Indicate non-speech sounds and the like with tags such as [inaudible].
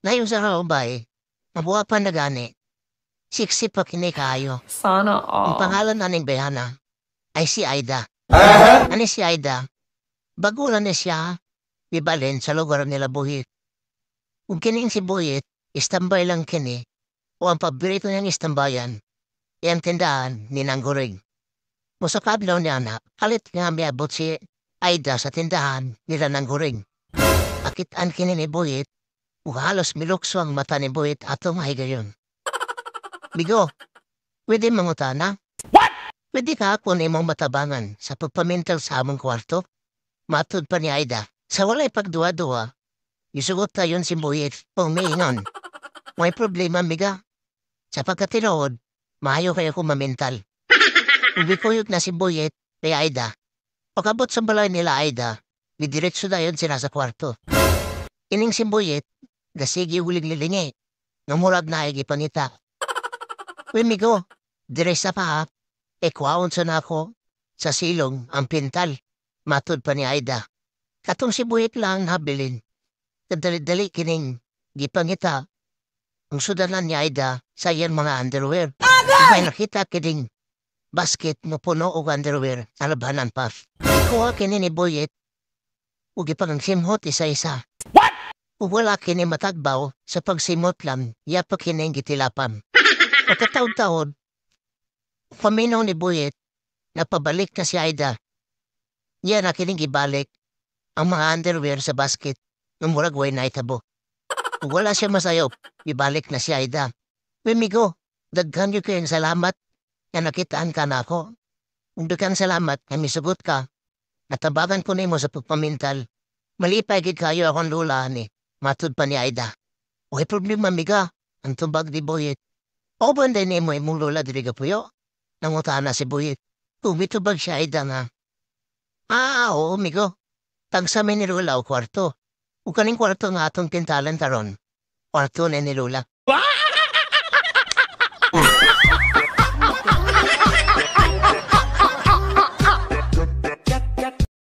Ngayon sa kaubay, mabuha pa na gani. Siksi pa kinikayo. Sana all. Ang pangalan na ning Behana ay si Aida. Uh-huh. Ano si Aida? Bagulan na siya, bibalin sa lugar nila Buhit. Kung kining si Buhit, istambay lang kini, o ang paborito niyang istambayan, ay ang tindahan ni Nanggurig. Musakablaw niya na, halit nga may abot si Aida sa tindahan nila Nanggurig makitaan kini ni Boyet, ug halos milukso ang mata ni Boyet Buhit atong higayon. Bigo, pwede manguta na? What? Pwede ka kung imong matabangan sa pagpamintal sa among kwarto? Matod pa ni Aida. Sa walay pagduwa-duwa, isugot tayon si Buhit pumiingon. May problema, miga. Sa pagkatinood, maayo kayo kung mamintal. Ubikuyot na si Boyet kay Aida. Pagabot sa balay nila Aida, Didiretso dayon sila sa kwarto. Ining si Boyet, dasigi huling lilingi. Namurag na ay gipanita. Wimigo, [laughs] dire sa pa, ekwaon sa nako, sa silong ang pintal, matod pa ni Aida. Katong si lang habilin. Kadali-dali kining, gipangita. Ang sudanan ni Aida sa iyan mga underwear. Aga! May nakita kining basket no puno og underwear, alabanan pa. Ikuha kini ni Buhit, Ugi pag ang simhot isa-isa. What? Wala kini matagbaw sa pagsimot lam, yapa kini gitilapam. [laughs] Pagkataon-taon, paminaw ni Buyet, napabalik na si Aida. Niya na kining gibalik ang mga underwear sa basket ng muragway na itabo. Wala siya masayop, ibalik na si Aida. Mimigo, daghan niyo kayong salamat na nakitaan ka na ako. Daghan salamat na misugot ka Natabagan ko nimo sa pagpamintal. Malipay gid kayo akong lula ni. Matud pa ni Aida. Oy problema miga. Ang tubag di Boyet. O ba hindi nimo imong lula diri gapuyo? Nangutana si Boyet. Tumitubag siya Aida na. Ah, oo, migo. Tagsami ni Lula o kwarto. O kaning kwarto nga atong pintalan taron. Kwarto na ni Lula. Wow!